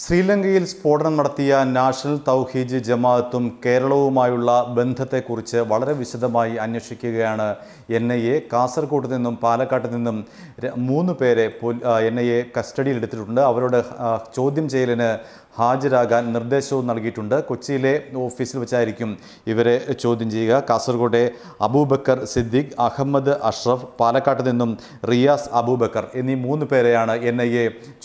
ശ്രീലങ്കയിൽ സ്ഫോടനം നടത്തിയ നാഷണൽ തൗഹീജ് ജമാഅത്തും കേരളവുമായുള്ള ബന്ധത്തെക്കുറിച്ച് വളരെ വിശദമായി അന്വേഷിക്കുകയാണ് എൻ ഐ എ കാസർഗോഡ് നിന്നും പാലക്കാട്ട് നിന്നും മൂന്ന് പേരെ എൻ ഐ എ കസ്റ്റഡിയിൽ എടുത്തിട്ടുണ്ട് അവരോട് ചോദ്യം ചെയ്യലിന് ഹാജരാകാൻ നിർദ്ദേശവും നൽകിയിട്ടുണ്ട് കൊച്ചിയിലെ ഓഫീസിൽ വെച്ചായിരിക്കും ഇവരെ ചോദ്യം ചെയ്യുക കാസർഗോഡെ അബൂബക്കർ സിദ്ദിഖ് അഹമ്മദ് അഷ്റഫ് പാലക്കാട്ട് നിന്നും റിയാസ് അബൂബക്കർ എന്നീ മൂന്ന് പേരെയാണ് എൻ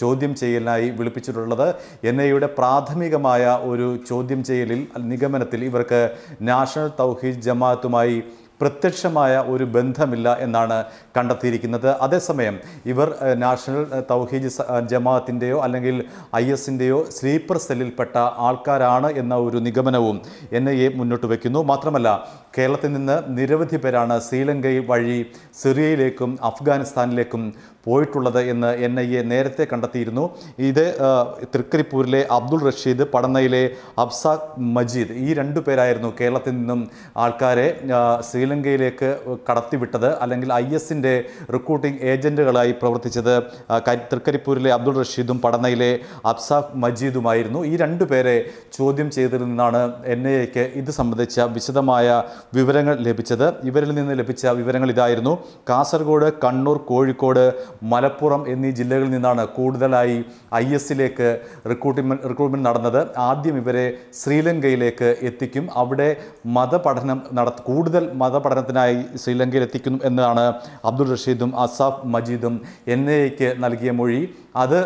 ചോദ്യം ചെയ്യലിനായി വിളിപ്പിച്ചിട്ടുള്ളത് എൻ ഐയുടെ പ്രാഥമികമായ ഒരു ചോദ്യം ചെയ്യലിൽ നിഗമനത്തിൽ ഇവർക്ക് നാഷണൽ തൗഹീദ് ജമാഅത്തുമായി പ്രത്യക്ഷമായ ഒരു ബന്ധമില്ല എന്നാണ് കണ്ടെത്തിയിരിക്കുന്നത് അതേസമയം ഇവർ നാഷണൽ തൗഹീദ് ജമാഅത്തിൻ്റെയോ അല്ലെങ്കിൽ ഐ എസിൻ്റെയോ സ്ലീപ്പർ സെല്ലിൽപ്പെട്ട ആൾക്കാരാണ് എന്ന ഒരു നിഗമനവും എൻ ഐ എ മുന്നോട്ട് വയ്ക്കുന്നു മാത്രമല്ല കേരളത്തിൽ നിന്ന് നിരവധി പേരാണ് ശ്രീലങ്കയിൽ വഴി സിറിയയിലേക്കും അഫ്ഗാനിസ്ഥാനിലേക്കും പോയിട്ടുള്ളത് എന്ന് എൻ ഐ എ നേരത്തെ കണ്ടെത്തിയിരുന്നു ഇത് തൃക്കരിപ്പൂരിലെ അബ്ദുൾ റഷീദ് പടന്നയിലെ അബ്സാഖ് മജീദ് ഈ രണ്ടു പേരായിരുന്നു കേരളത്തിൽ നിന്നും ആൾക്കാരെ ശ്രീലങ്കയിലേക്ക് കടത്തിവിട്ടത് അല്ലെങ്കിൽ ഐ എസിൻ്റെ റിക്രൂട്ടിംഗ് ഏജൻറ്റുകളായി പ്രവർത്തിച്ചത് തൃക്കരിപ്പൂരിലെ അബ്ദുൾ റഷീദും പടന്നയിലെ അബ്സാഖ് മജീദുമായിരുന്നു ഈ രണ്ടു പേരെ ചോദ്യം ചെയ്തതിൽ നിന്നാണ് എൻ ഐ എക്ക് ഇത് സംബന്ധിച്ച വിശദമായ വിവരങ്ങൾ ലഭിച്ചത് ഇവരിൽ നിന്ന് ലഭിച്ച വിവരങ്ങൾ ഇതായിരുന്നു കാസർഗോഡ് കണ്ണൂർ കോഴിക്കോട് മലപ്പുറം എന്നീ ജില്ലകളിൽ നിന്നാണ് കൂടുതലായി ഐ എസിലേക്ക് റിക്രൂട്ട്മെൻറ്റ് റിക്രൂട്ട്മെൻറ്റ് നടന്നത് ആദ്യം ഇവരെ ശ്രീലങ്കയിലേക്ക് എത്തിക്കും അവിടെ മതപഠനം നട കൂടുതൽ മതപഠനത്തിനായി ശ്രീലങ്കയിൽ എത്തിക്കുന്നു എന്നതാണ് അബ്ദുൾ റഷീദും അസാഫ് മജീദും എൻ ഐക്ക് നൽകിയ മൊഴി അത്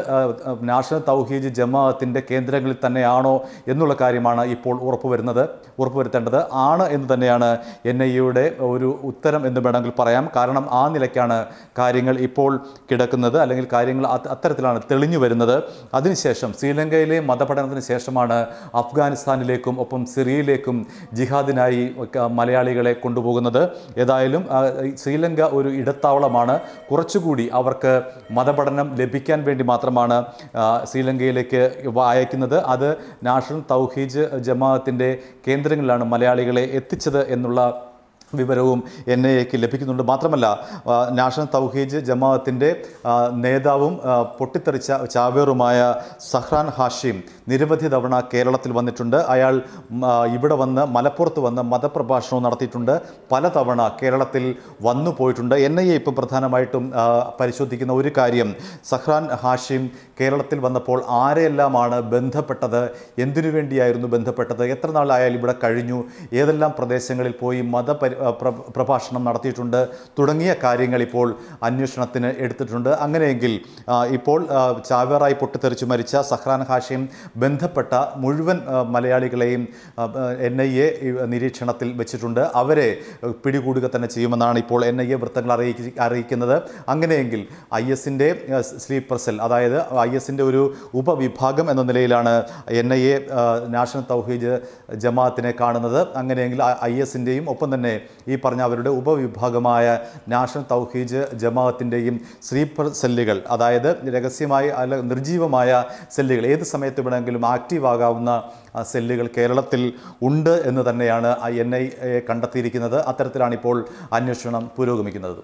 നാഷണൽ തൗഹീജ് ജമാഅത്തിൻ്റെ കേന്ദ്രങ്ങളിൽ തന്നെയാണോ എന്നുള്ള കാര്യമാണ് ഇപ്പോൾ ഉറപ്പുവരുന്നത് ഉറപ്പുവരുത്തേണ്ടത് ആണ് എന്ന് തന്നെയാണ് എൻ ഐ എയുടെ ഒരു ഉത്തരം എന്ന് വേണമെങ്കിൽ പറയാം കാരണം ആ നിലയ്ക്കാണ് കാര്യങ്ങൾ ഇപ്പോൾ കിടക്കുന്നത് അല്ലെങ്കിൽ കാര്യങ്ങൾ അത്തരത്തിലാണ് തെളിഞ്ഞു വരുന്നത് അതിനുശേഷം ശ്രീലങ്കയിലെ മതപഠനത്തിന് ശേഷമാണ് അഫ്ഗാനിസ്ഥാനിലേക്കും ഒപ്പം സിറിയയിലേക്കും ജിഹാദിനായി മലയാളികളെ കൊണ്ടുപോകുന്നത് ഏതായാലും ശ്രീലങ്ക ഒരു ഇടത്താവളമാണ് കുറച്ചുകൂടി അവർക്ക് മതപഠനം ലഭിക്കാൻ വേണ്ടി വേണ്ടി മാത്രമാണ് ശ്രീലങ്കയിലേക്ക് അയക്കുന്നത് അത് നാഷണൽ തൗഹീജ് ജമാഅത്തിൻ്റെ കേന്ദ്രങ്ങളിലാണ് മലയാളികളെ എത്തിച്ചത് എന്നുള്ള വിവരവും എൻ ഐ എക്ക് ലഭിക്കുന്നുണ്ട് മാത്രമല്ല നാഷണൽ തൗഹീദ് ജമാഅത്തിൻ്റെ നേതാവും പൊട്ടിത്തെറിച്ച ചാവേറുമായ സഹ്റാൻ ഹാഷിം നിരവധി തവണ കേരളത്തിൽ വന്നിട്ടുണ്ട് അയാൾ ഇവിടെ വന്ന് മലപ്പുറത്ത് വന്ന് മതപ്രഭാഷണവും നടത്തിയിട്ടുണ്ട് പലതവണ കേരളത്തിൽ വന്നു പോയിട്ടുണ്ട് എൻ ഐ എ ഇപ്പം പ്രധാനമായിട്ടും പരിശോധിക്കുന്ന ഒരു കാര്യം സഹ്റാൻ ഹാഷിം കേരളത്തിൽ വന്നപ്പോൾ ആരെല്ലാമാണ് ബന്ധപ്പെട്ടത് എന്തിനു വേണ്ടിയായിരുന്നു ബന്ധപ്പെട്ടത് എത്ര നാളായാലും ഇവിടെ കഴിഞ്ഞു ഏതെല്ലാം പ്രദേശങ്ങളിൽ പോയി മതപരി പ്രഭാഷണം നടത്തിയിട്ടുണ്ട് തുടങ്ങിയ കാര്യങ്ങൾ ഇപ്പോൾ അന്വേഷണത്തിന് എടുത്തിട്ടുണ്ട് അങ്ങനെയെങ്കിൽ ഇപ്പോൾ ചാവേറായി പൊട്ടിത്തെറിച്ചു മരിച്ച സഹ്റാൻ ഹാഷയും ബന്ധപ്പെട്ട മുഴുവൻ മലയാളികളെയും എൻ ഐ എ നിരീക്ഷണത്തിൽ വെച്ചിട്ടുണ്ട് അവരെ പിടികൂടുക തന്നെ ചെയ്യുമെന്നാണ് ഇപ്പോൾ എൻ ഐ എ വൃത്തങ്ങൾ അറിയിക്കുന്നത് അങ്ങനെയെങ്കിൽ ഐ എസിൻ്റെ സ്ലീപ്പർ സെൽ അതായത് ഐ എസിൻ്റെ ഒരു ഉപവിഭാഗം എന്ന നിലയിലാണ് എൻ ഐ എ നാഷണൽ തൗഹീദ് ജമാഅത്തിനെ കാണുന്നത് അങ്ങനെയെങ്കിൽ ഐ എസിൻ്റെയും ഒപ്പം തന്നെ ഈ പറഞ്ഞ അവരുടെ ഉപവിഭാഗമായ നാഷണൽ തൗഹീജ് ജമാഅത്തിൻ്റെയും സ്ലീപ്പർ സെല്ലുകൾ അതായത് രഹസ്യമായി അല്ല നിർജീവമായ സെല്ലുകൾ ഏത് സമയത്ത് വേണമെങ്കിലും ആക്റ്റീവ് ആകാവുന്ന സെല്ലുകൾ കേരളത്തിൽ ഉണ്ട് എന്ന് തന്നെയാണ് എൻ ഐ കണ്ടെത്തിയിരിക്കുന്നത് അത്തരത്തിലാണിപ്പോൾ അന്വേഷണം പുരോഗമിക്കുന്നത്